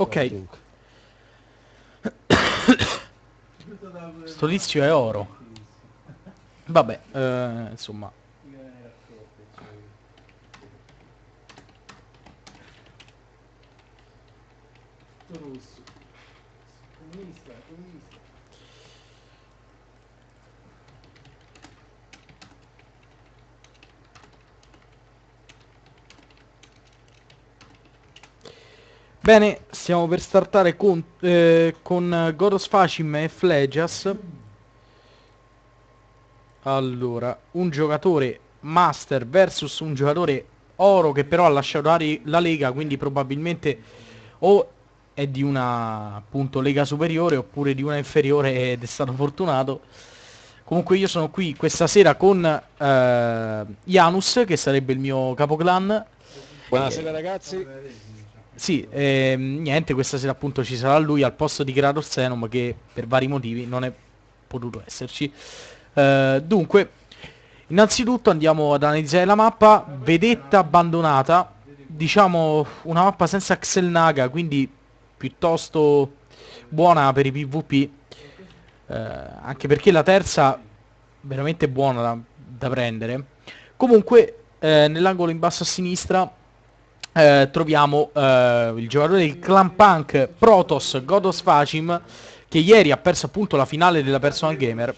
Ok. Sto tizio è oro. Vabbè, eh, insomma. Bene, stiamo per startare con, eh, con Goros Facim e Flegias. Allora, un giocatore master versus un giocatore oro che però ha lasciato la, lega, quindi probabilmente o è di una appunto lega superiore oppure di una inferiore ed è stato fortunato. Comunque io sono qui questa sera con eh, Janus che sarebbe il mio capoclan. Buonasera ragazzi. Sì, eh, niente, questa sera appunto ci sarà lui al posto di Grado Senom che per vari motivi non è potuto esserci. Eh, dunque, innanzitutto andiamo ad analizzare la mappa, vedetta abbandonata, diciamo una mappa senza Axel Naga, quindi piuttosto buona per i PvP, eh, anche perché la terza veramente buona da, da prendere. Comunque, eh, nell'angolo in basso a sinistra eh, troviamo eh, il giocatore del clan punk Protos Godos Facim che ieri ha perso appunto la finale della Personal Gamer.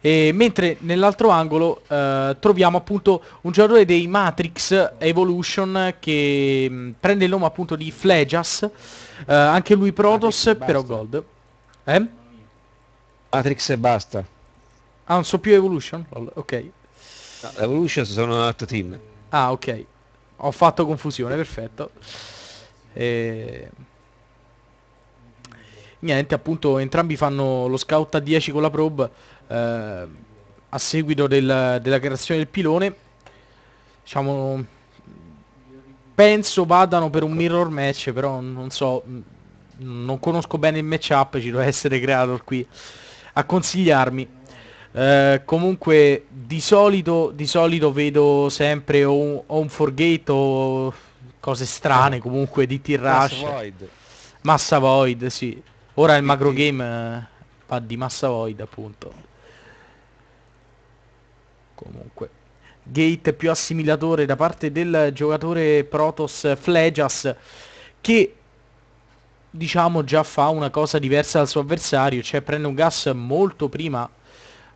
E mentre nell'altro angolo eh, troviamo appunto un giocatore dei Matrix Evolution che mh, mm, prende il nome appunto di Flejas, eh, anche lui Protos però Gold. Eh? Matrix e basta. Ah, non so più Evolution? Ok. No, Evolution sono un altro team. Ah, ok. Ho fatto confusione, perfetto. E... Niente, appunto, entrambi fanno lo scout a 10 con la probe eh, a seguito del, della creazione del pilone. Diciamo, penso vadano per un mirror match, però non so, non conosco bene il matchup, ci deve essere creator qui a consigliarmi. Eh, comunque di solito, di solito, vedo sempre o un, o un forgate o cose strane comunque di T-Rush. Massa Void. Massa Void, sì. Ora il macro game uh, eh, va di Massa Void appunto. Comunque. Gate più assimilatore da parte del giocatore Protoss Flegas che diciamo già fa una cosa diversa dal suo avversario, cioè prende un gas molto prima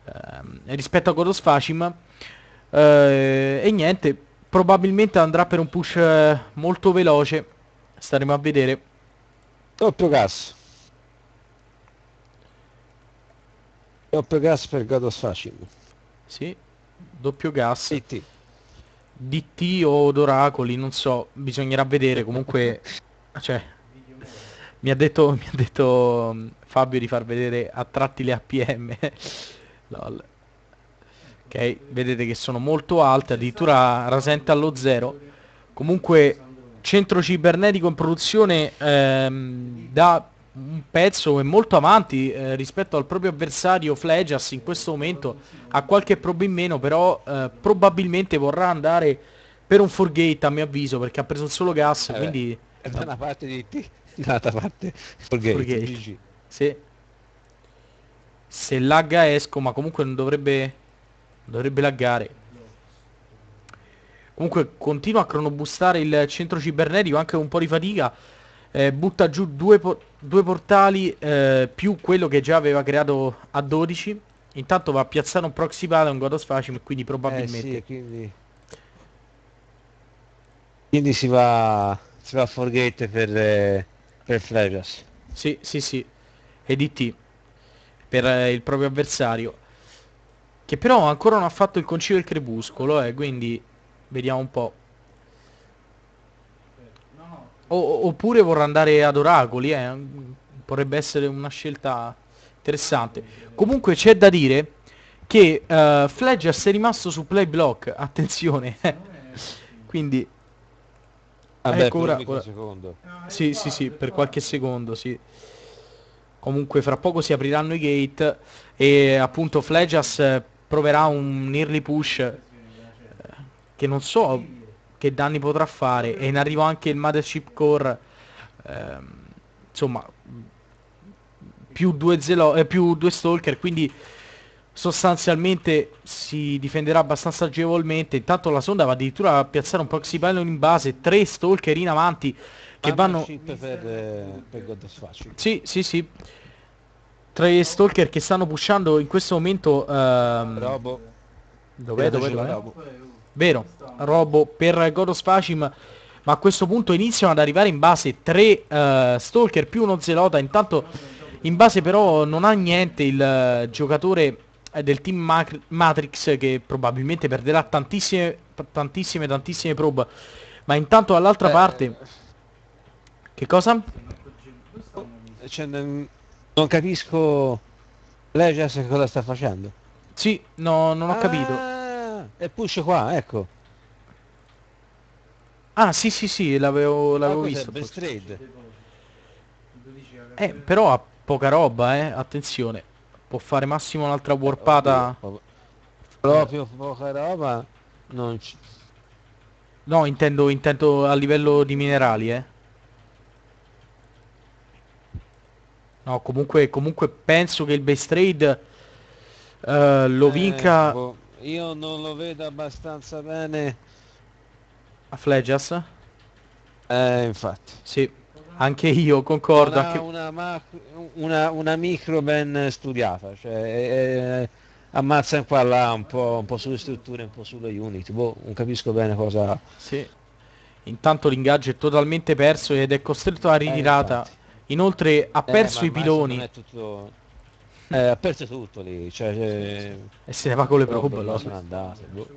eh, rispetto a God of Facim. Eh, e niente, probabilmente andrà per un push eh, molto veloce, staremo a vedere. Doppio gas. Doppio gas per God of Facim. Sì, doppio gas. DT. DT o Doracoli, non so, bisognerà vedere comunque... cioè, mi ha detto, mi ha detto mm, Fabio di far vedere a tratti le APM. Lol. Ok, vedete che sono molto alte, addirittura rasenta allo zero. Comunque, centro cibernetico in produzione ehm, da un pezzo e molto avanti eh, rispetto al proprio avversario Flegas in questo momento ha qualche prob in meno però eh, probabilmente vorrà andare per un forgate a mio avviso perché ha preso solo gas eh quindi beh, da una parte di T da una parte forgate, forgate. Sì. Se lagga esco, ma comunque non dovrebbe... dovrebbe laggare. Comunque continua a cronobustare il centro cibernetico, anche un po' di fatica. Eh, butta giù due, por due portali eh, più quello che già aveva creato a 12. Intanto va a piazzare un proxy pad un God of Facim, quindi probabilmente... Eh sì, quindi... quindi... si va, si va a Forgate per, eh, per Flagras. Sì, sì, sì. E per eh, il proprio avversario. Che però ancora non ha fatto il concilio del crepuscolo, eh, quindi vediamo un po'. O, oppure vorrà andare ad oracoli, eh. Potrebbe essere una scelta interessante. Comunque c'è da dire che uh, eh, Fledgers è rimasto su play block, attenzione. quindi Vabbè, ecco ora, ora... Secondo. Sì, sì, sì, per qualche secondo, sì comunque fra poco si apriranno i gate e appunto Flegas eh, proverà un early push eh, che non so che danni potrà fare e in arrivo anche il Mothership Core ehm, insomma più due, zelo- eh, più due stalker quindi sostanzialmente si difenderà abbastanza agevolmente intanto la sonda va addirittura a piazzare un proxy pylon in base tre stalker in avanti che vanno... Per, eh, per God of War. Sì, sì, sì. Tra gli stalker che stanno pushando in questo momento... Ehm... Robo. Dov'è? Dov'è? dov'è? Robo. Vero, Robo per God of Facim ma a questo punto iniziano ad arrivare in base tre uh, stalker più uno zelota intanto in base però non ha niente il uh, giocatore del team Matrix che probabilmente perderà tantissime tantissime tantissime probe ma intanto dall'altra eh, parte che cosa? Eh, cioè, non capisco lei Jessica cosa sta facendo. Sì, no, non ho ah, capito. E push qua, ecco. Ah, sì, sì, sì, l'avevo, ah, l'avevo ah, visto. Best trade. Eh, però ha poca roba, eh, attenzione. Può fare massimo un'altra warpata. Proprio, proprio poca roba. Non ci... No, intendo, intendo a livello di minerali, eh. No, comunque, comunque penso che il base trade uh, lo eh, vinca... Boh. Io non lo vedo abbastanza bene. A Flegias? Eh, infatti. Sì, anche io concordo. Anche... Una, ma- una, una, micro ben studiata, cioè eh, ammazza in qua là un po', un po' sulle strutture, un po' sulle unit, boh, non capisco bene cosa... Sì. Intanto l'ingaggio è totalmente perso ed è costretto a eh, ritirata. Eh, Inoltre ha eh, perso eh, i piloni. Ha tutto... eh, perso tutto lì. Cioè, cioè... E se ne va con le prove. Allora sono andato. Boh.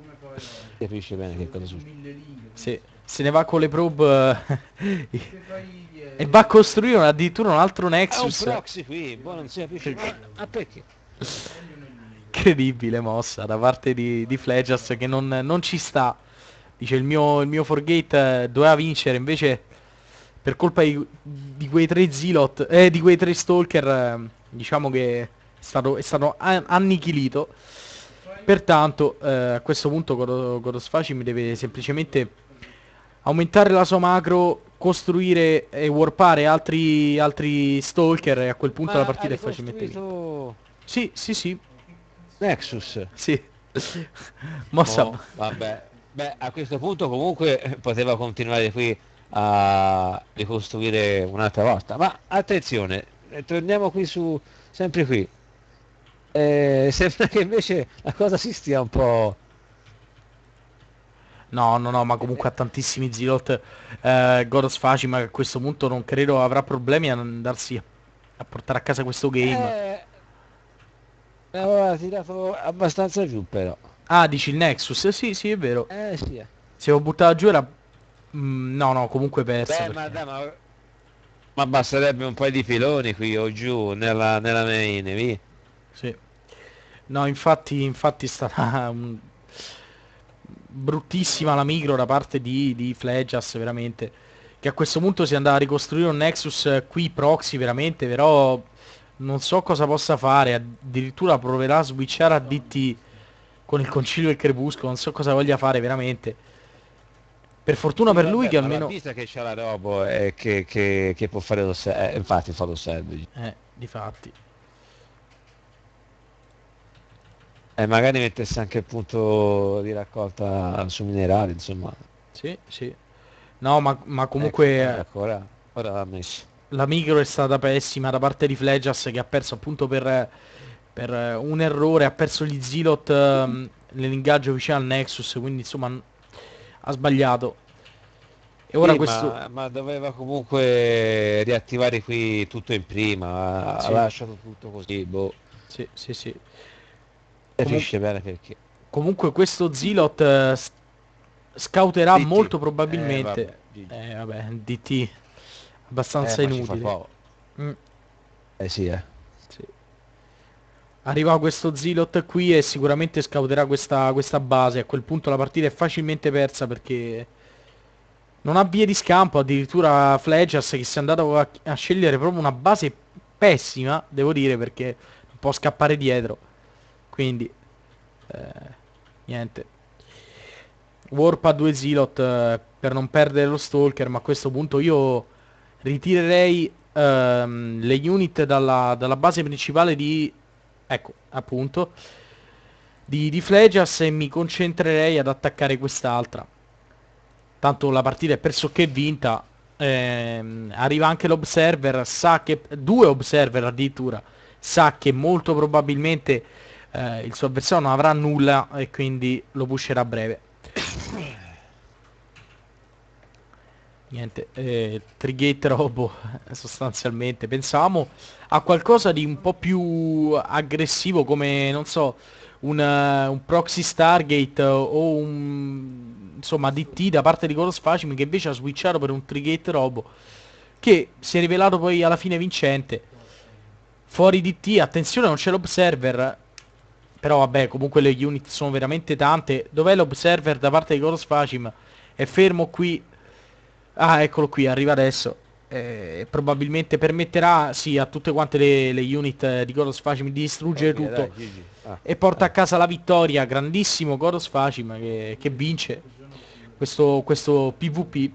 Capisce bene che cosa succede. Sì. Se ne va con le probe eh, e va a costruire addirittura un altro Nexus. È un proxy qui, boh, non si capisce. Ma perché? Incredibile mossa da parte di, di Flegas che non, non, ci sta. Dice il mio, il mio Forgate doveva vincere, invece per colpa di, di quei tre Zilot, eh, di quei tre Stalker, eh, diciamo che è stato, è stato annichilito. Pertanto eh, a questo punto Gorosfaci mi deve semplicemente aumentare la sua macro, costruire e warpare altri, altri Stalker e a quel punto Ma la partita è facilmente vinta. Sì, sì, sì. Nexus. Sì. Mossa. Oh, vabbè. Beh, a questo punto comunque poteva continuare qui a ricostruire un'altra volta. Ma attenzione, eh, torniamo qui su, sempre qui. Eh, sembra che invece la cosa si stia un po'... No, no, no, ma comunque ha tantissimi zilot. Eh, Goros ma a questo punto non credo avrà problemi ad andarsi a portare a casa questo game. Eh, aveva tirato abbastanza giù però. Ah, dici il Nexus? Eh, sì, sì, è vero. Eh, sì. Eh. Se lo buttava giù era Mm, no, no, comunque perso. Beh, perché... ma, dai, ma... ma, basterebbe un paio di piloni qui o giù nella, nella main, via. Sì. No, infatti, infatti è stata um, bruttissima la micro da parte di, di Flegas, veramente. Che a questo punto si andava a ricostruire un Nexus eh, qui proxy, veramente, però non so cosa possa fare. Addirittura proverà a switchare a DT con il concilio del crepuscolo, non so cosa voglia fare veramente per fortuna sì, per lui vabbè, che almeno... Vista che c'è la Robo eh, che, che, che, può fare lo sandwich, eh, infatti fa lo sandwich. Eh, di fatti. E eh, magari mettesse anche il punto di raccolta su minerali, insomma. Sì, sì. No, ma, ma comunque... Ecco, eh, ecco, ora, l'ha messo. La micro è stata pessima da parte di Flegias che ha perso appunto per, per un errore, ha perso gli Zilot um, nell'ingaggio vicino al Nexus, quindi insomma ha sbagliato. E ora sì, questo... Ma, ma, doveva comunque riattivare qui tutto in prima, sì. ha lasciato tutto così. Boh. Sì, sì, sì. Capisce Comun- bene perché. Comunque questo Zilot eh, scauterà DT. molto eh, probabilmente. Eh vabbè, eh, vabbè DT abbastanza eh, inutile. Mm. Eh sì, eh. Arriva questo Zilot qui e sicuramente scauterà questa, questa base. A quel punto la partita è facilmente persa perché non ha vie di scampo, addirittura Fledgers che si è andato a, a, scegliere proprio una base pessima, devo dire, perché non può scappare dietro. Quindi, eh, niente. Warp a due Zilot eh, per non perdere lo Stalker, ma a questo punto io ritirerei ehm, le unit dalla, dalla base principale di Ecco, appunto, di, di Flegias e mi concentrerei ad attaccare quest'altra. Tanto la partita è pressoché vinta. Ehm, arriva anche l'observer, sa che... due observer addirittura, sa che molto probabilmente eh, il suo avversario non avrà nulla e quindi lo pusherà a breve. Niente, eh, Trigate Robo sostanzialmente, pensavamo a qualcosa di un po' più aggressivo come, non so, una, eh, un proxy Stargate o un insomma DT da parte di Goros Facim che invece ha switchato per un Trigate Robo che si è rivelato poi alla fine vincente. Fuori DT, attenzione non c'è l'observer, però vabbè comunque le unit sono veramente tante. Dov'è l'observer da parte di Goros Facim? È fermo qui Ah, eccolo qui, arriva adesso. Eh, probabilmente permetterà sì, a tutte quante le, le unit eh, di Goros Facim di distruggere okay, eh, tutto dai, ah, e porta ah. a casa la vittoria grandissimo Goros Facim che, che vince questo, questo PvP